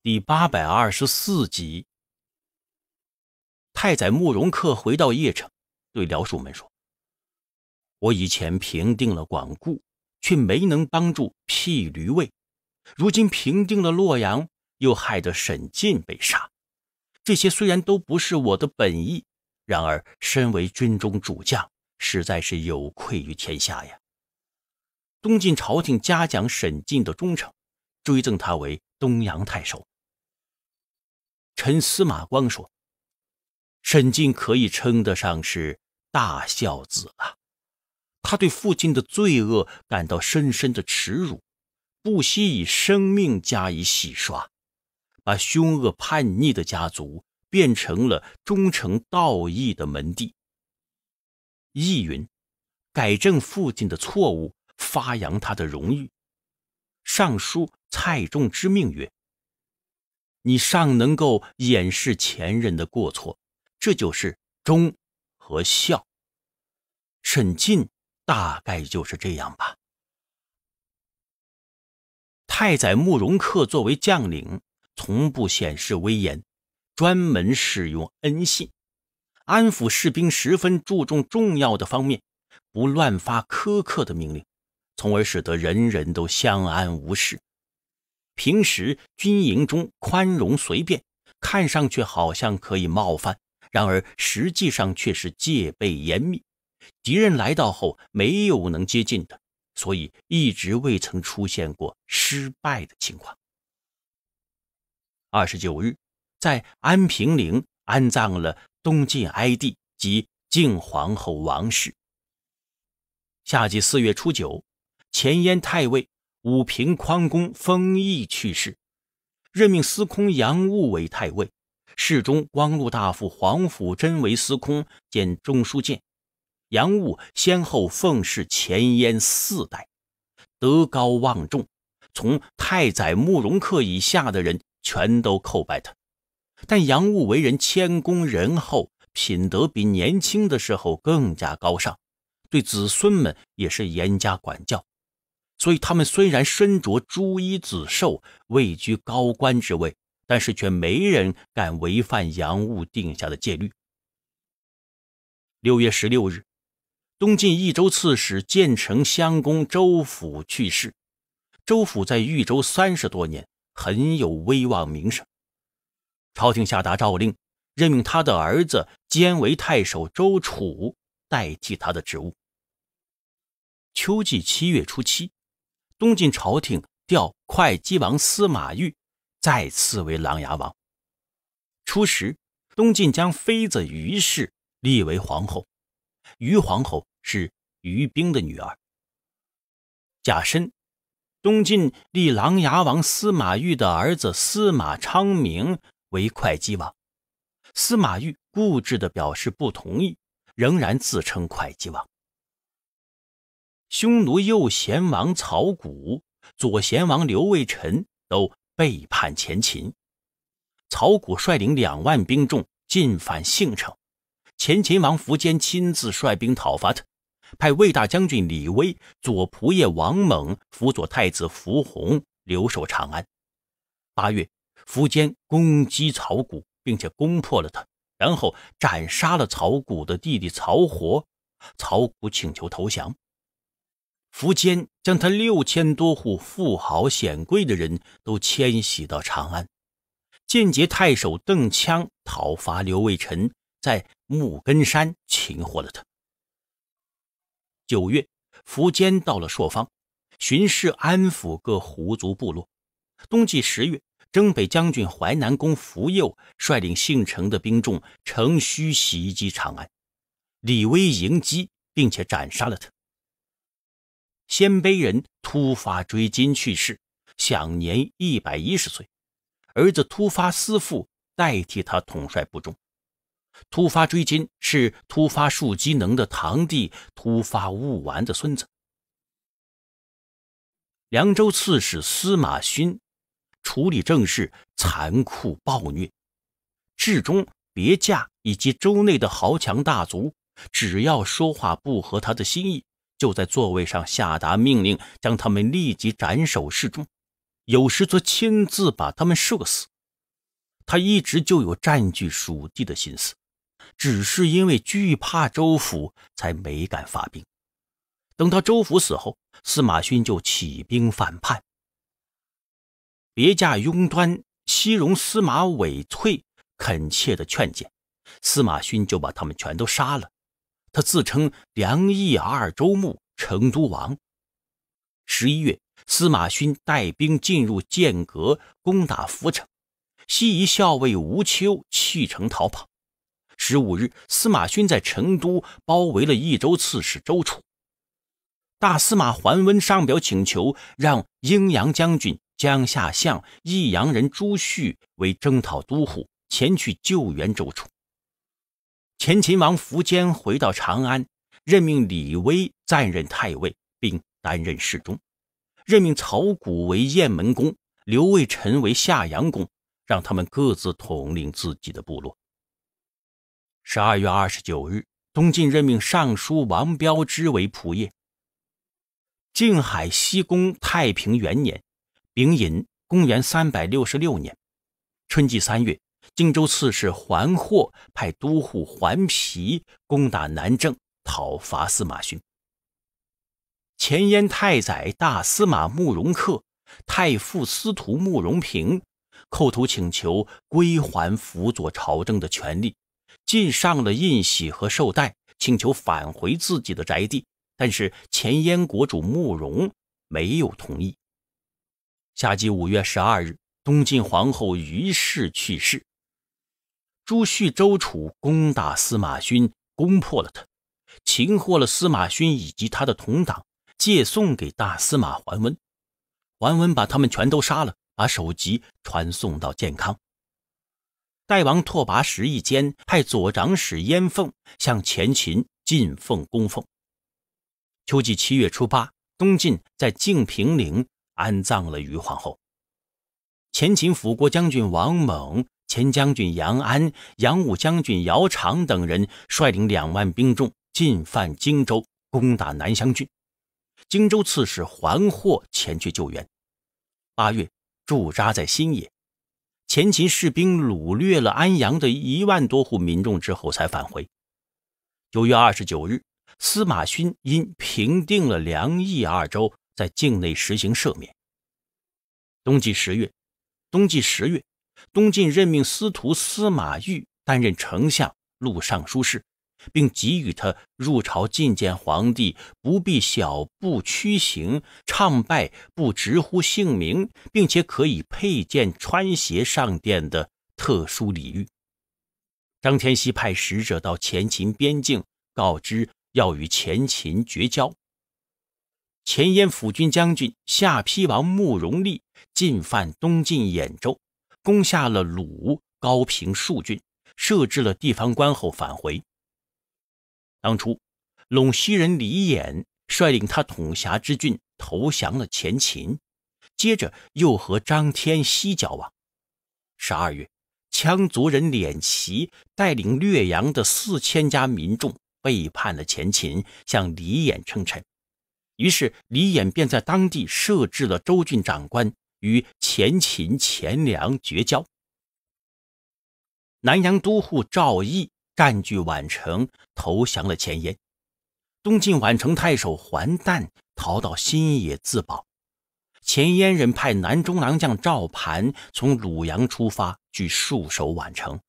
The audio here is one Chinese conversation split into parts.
第八百二十四集，太宰慕容恪回到邺城，对僚属们说：“我以前平定了广固，却没能帮助辟驴卫；如今平定了洛阳，又害得沈进被杀。这些虽然都不是我的本意，然而身为军中主将，实在是有愧于天下呀。”东晋朝廷嘉奖沈进的忠诚，追赠他为。东阳太守，陈司马光说：“沈进可以称得上是大孝子了。他对父亲的罪恶感到深深的耻辱，不惜以生命加以洗刷，把凶恶叛逆的家族变成了忠诚道义的门第。意云，改正父亲的错误，发扬他的荣誉。”尚书蔡仲之命曰：“你尚能够掩饰前人的过错，这就是忠和孝。”沈进大概就是这样吧。太宰慕容恪作为将领，从不显示威严，专门使用恩信，安抚士兵，十分注重重要的方面，不乱发苛刻的命令。从而使得人人都相安无事。平时军营中宽容随便，看上去好像可以冒犯，然而实际上却是戒备严密。敌人来到后，没有能接近的，所以一直未曾出现过失败的情况。二十九日，在安平陵安葬了东晋哀帝及晋皇后王氏。夏季四月初九。前燕太尉武平匡公封邑去世，任命司空杨务为太尉，侍中汪禄大夫黄甫真为司空兼中书监。杨务先后奉侍前燕四代，德高望重，从太宰慕容恪以下的人全都叩拜他。但杨务为人谦恭仁厚，品德比年轻的时候更加高尚，对子孙们也是严加管教。所以，他们虽然身着朱衣紫绶，位居高官之位，但是却没人敢违反洋务定下的戒律。六月十六日，东晋益州刺史、建成襄公周抚去世。周抚在豫州三十多年，很有威望名声。朝廷下达诏令，任命他的儿子兼为太守周楚代替他的职务。秋季七月初七。东晋朝廷调会稽王司马昱，再次为琅琊王。初时，东晋将妃子于氏立为皇后。于皇后是于冰的女儿。甲申，东晋立琅琊王司马昱的儿子司马昌明为会稽王。司马昱固执地表示不同意，仍然自称会稽王。匈奴右贤王曹谷、左贤王刘卫臣都背叛前秦。曹谷率领两万兵众进犯兴城，前秦王苻坚亲自率兵讨伐他，派魏大将军李威、左仆射王猛辅佐太子苻弘留守长安。八月，苻坚攻击曹谷，并且攻破了他，然后斩杀了曹谷的弟弟曹活。曹谷请求投降。苻坚将他六千多户富豪显贵的人都迁徙到长安，间接太守邓羌讨伐刘卫辰，在木根山擒获了他。九月，苻坚到了朔方，巡视安抚各胡族部落。冬季十月，征北将军淮南公苻佑率领姓程的兵众乘虚袭击长安，李威迎击并且斩杀了他。鲜卑人突发追金去世，享年一百一十岁。儿子突发思父，代替他统帅部众。突发追金是突发树机能的堂弟突发物丸的孙子。凉州刺史司马勋处理政事残酷暴虐，至中别驾以及州内的豪强大族，只要说话不合他的心意。就在座位上下达命令，将他们立即斩首示众；有时则亲自把他们射死。他一直就有占据蜀地的心思，只是因为惧怕周府，才没敢发兵。等到周府死后，司马勋就起兵反叛。别驾雍端、西戎司马伟翠恳切的劝谏，司马勋就把他们全都杀了。他自称梁益二州牧、成都王。十一月，司马勋带兵进入剑阁，攻打涪城，西夷校尉吴秋弃城逃跑。十五日，司马勋在成都包围了益州刺史周楚。大司马桓温上表请求让阴阳将军、江夏相益阳人朱旭为征讨都护，前去救援周楚。前秦王苻坚回到长安，任命李威暂任太尉，并担任侍中；任命曹谷为雁门公，刘卫臣为夏阳公，让他们各自统领自己的部落。十二月二十九日，东晋任命尚书王彪之为仆射。静海西宫太平元年，丙寅，公元三百六十六年，春季三月。荆州刺史桓获派都护桓皮攻打南郑，讨伐司马勋。前燕太宰、大司马慕容恪、太傅司徒慕容平叩头请求归还辅佐朝政的权利，进上了印玺和绶带，请求返回自己的宅地。但是前燕国主慕容没有同意。夏季五月十二日，东晋皇后于氏去世。朱旭、周楚攻打司马勋，攻破了他，擒获了司马勋以及他的同党，借送给大司马桓温。桓温把他们全都杀了，把首级传送到建康。代王拓跋什一间派左长史燕凤向前秦进奉供奉。秋季七月初八，东晋在静平陵安葬了于皇后。前秦辅国将军王猛。前将军杨安、杨武将军姚长等人率领两万兵众进犯荆州，攻打南乡郡。荆州刺史桓获前去救援，八月驻扎在新野。前秦士兵掳掠了安阳的一万多户民众之后才返回。九月二十九日，司马勋因平定了梁益二州，在境内实行赦免。冬季十月，冬季十月。东晋任命司徒司马昱担任丞相、录尚书事，并给予他入朝觐见皇帝不必小步屈行、唱拜不直呼姓名，并且可以佩剑穿鞋上殿的特殊礼遇。张天锡派使者到前秦边境，告知要与前秦绝交。前燕辅军将军下邳王慕容立进犯东晋兖州。攻下了鲁、高平数郡，设置了地方官后返回。当初，陇西人李琰率领他统辖之郡投降了前秦，接着又和张天锡交往。十二月，羌族人敛齐带领略阳的四千家民众背叛了前秦，向李琰称臣。于是，李琰便在当地设置了州郡长官。与前秦钱粮绝交。南阳都护赵毅占据宛城，投降了前燕。东晋宛城太守桓旦逃到新野自保。前燕人派南中郎将赵盘从鲁阳出发，据戍守宛城。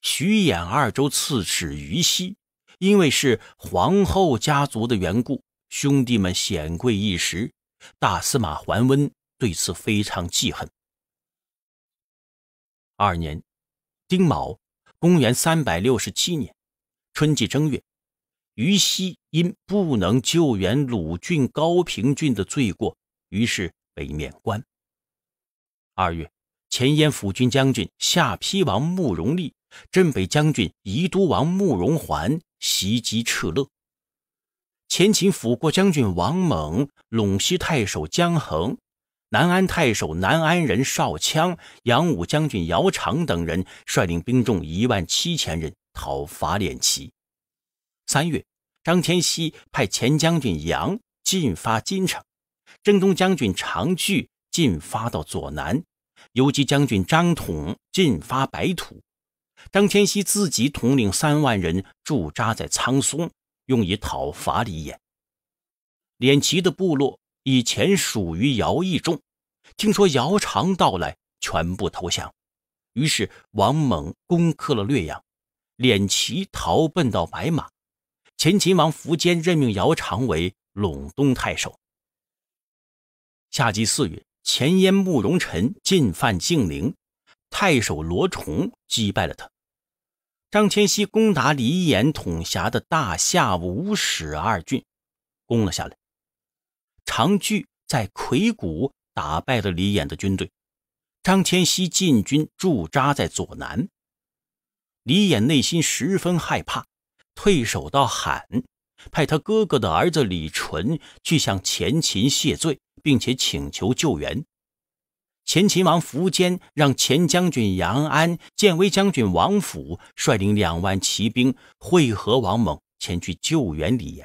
徐衍二州刺史于西，因为是皇后家族的缘故，兄弟们显贵一时。大司马桓温。对此非常记恨。二年，丁卯，公元三百六十七年，春季正月，于熙因不能救援鲁郡、高平郡的罪过，于是被免官。二月，前燕府军将军夏丕王慕容立，镇北将军宜都王慕容桓袭击敕勒，前秦辅国将军王猛，陇西太守姜衡。南安太守南安人邵羌、杨武将军姚长等人率领兵众一万七千人讨伐敛旗。三月，张天锡派前将军杨进发金城，征东将军常据进发到左南，游击将军张统进发白土。张天锡自己统领三万人驻扎在苍松，用以讨伐李俨。敛旗的部落。以前属于姚义众，听说姚常到来，全部投降。于是王猛攻克了略阳，敛旗逃奔到白马。前秦王苻坚任命姚常为陇东太守。夏季四月，前燕慕容臣进犯晋陵，太守罗崇击败了他。张骞西攻打李琰统辖的大夏、武使二郡，攻了下来。常璩在魁谷打败了李琰的军队。张骞西进军驻扎在左南。李琰内心十分害怕，退守到喊，派他哥哥的儿子李纯去向前秦谢罪，并且请求救援。前秦王苻坚让前将军杨安、建威将军王甫率领两万骑兵会合王猛，前去救援李琰。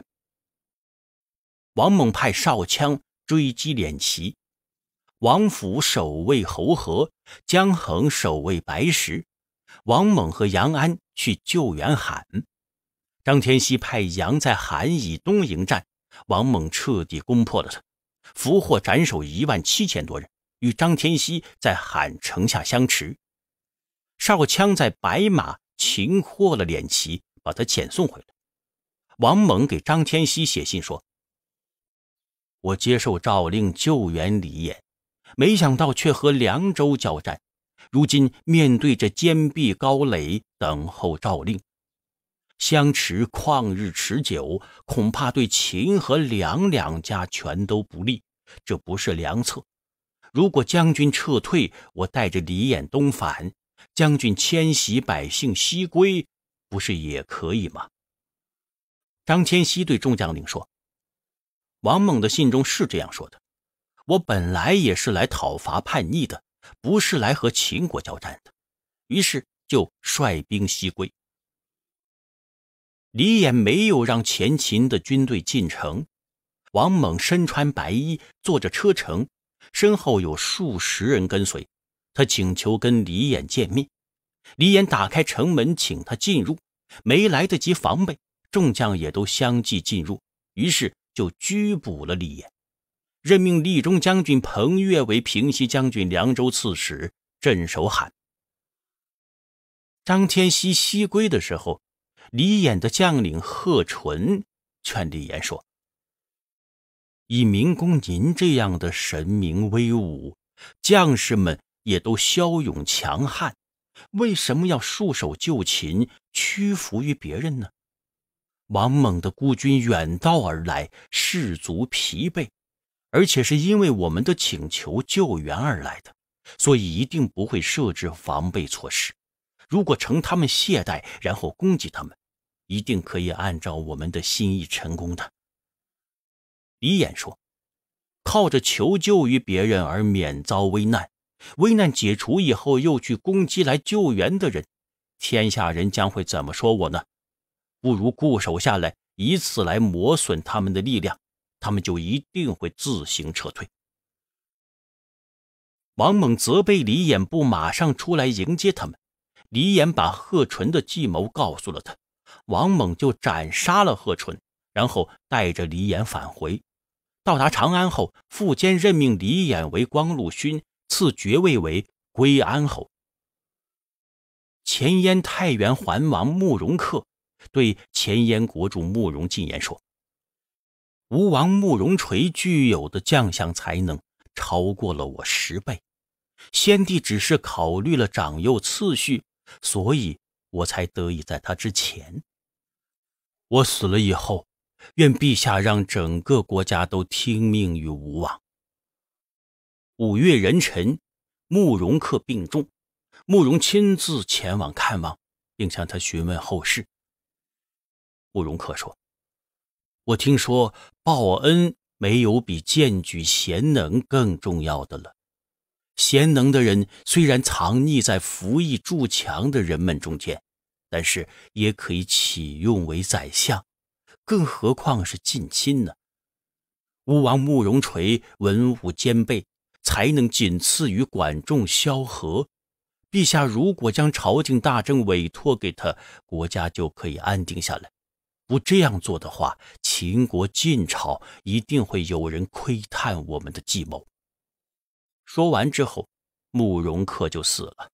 王猛派少枪追击敛齐，王甫守卫侯河，江恒守卫白石，王猛和杨安去救援韩。张天锡派杨在韩以东迎战，王猛彻底攻破了他，俘获斩首一万七千多人，与张天锡在韩城下相持。少枪在白马擒获了敛齐，把他遣送回来。王猛给张天锡写信说。我接受诏令救援李衍，没想到却和凉州交战。如今面对着坚壁高垒，等候诏令，相持旷日持久，恐怕对秦和梁两家全都不利。这不是良策。如果将军撤退，我带着李衍东返；将军迁徙百姓西归，不是也可以吗？张骞熙对众将领说。王猛的信中是这样说的：“我本来也是来讨伐叛逆的，不是来和秦国交战的。”于是就率兵西归。李琰没有让前秦的军队进城。王猛身穿白衣，坐着车乘，身后有数十人跟随。他请求跟李琰见面。李琰打开城门，请他进入。没来得及防备，众将也都相继进入。于是。就拘捕了李琰，任命利中将军彭越为平西将军、凉州刺史，镇守韩。张天锡西归的时候，李琰的将领贺纯劝李琰说：“以明公您这样的神明威武，将士们也都骁勇强悍，为什么要束手就擒，屈服于别人呢？”王猛的孤军远道而来，士卒疲惫，而且是因为我们的请求救援而来的，所以一定不会设置防备措施。如果乘他们懈怠，然后攻击他们，一定可以按照我们的心意成功的。李衍说：“靠着求救于别人而免遭危难，危难解除以后又去攻击来救援的人，天下人将会怎么说我呢？”不如固守下来，以此来磨损他们的力量，他们就一定会自行撤退。王猛责备李衍不马上出来迎接他们，李衍把贺纯的计谋告诉了他，王猛就斩杀了贺纯，然后带着李衍返回。到达长安后，苻坚任命李衍为光禄勋，赐爵位为归安侯。前燕太原桓王慕容恪。对前燕国主慕容进言说：“吴王慕容垂具有的将相才能，超过了我十倍。先帝只是考虑了长幼次序，所以我才得以在他之前。我死了以后，愿陛下让整个国家都听命于吴王。”五月壬辰，慕容恪病重，慕容亲自前往看望，并向他询问后事。慕容恪说：“我听说报恩没有比荐举贤能更重要的了。贤能的人虽然藏匿在服役筑墙的人们中间，但是也可以启用为宰相，更何况是近亲呢？吴王慕容垂文武兼备，才能仅次于管仲、萧何。陛下如果将朝廷大政委托给他，国家就可以安定下来。”不这样做的话，秦国、晋朝一定会有人窥探我们的计谋。说完之后，慕容恪就死了。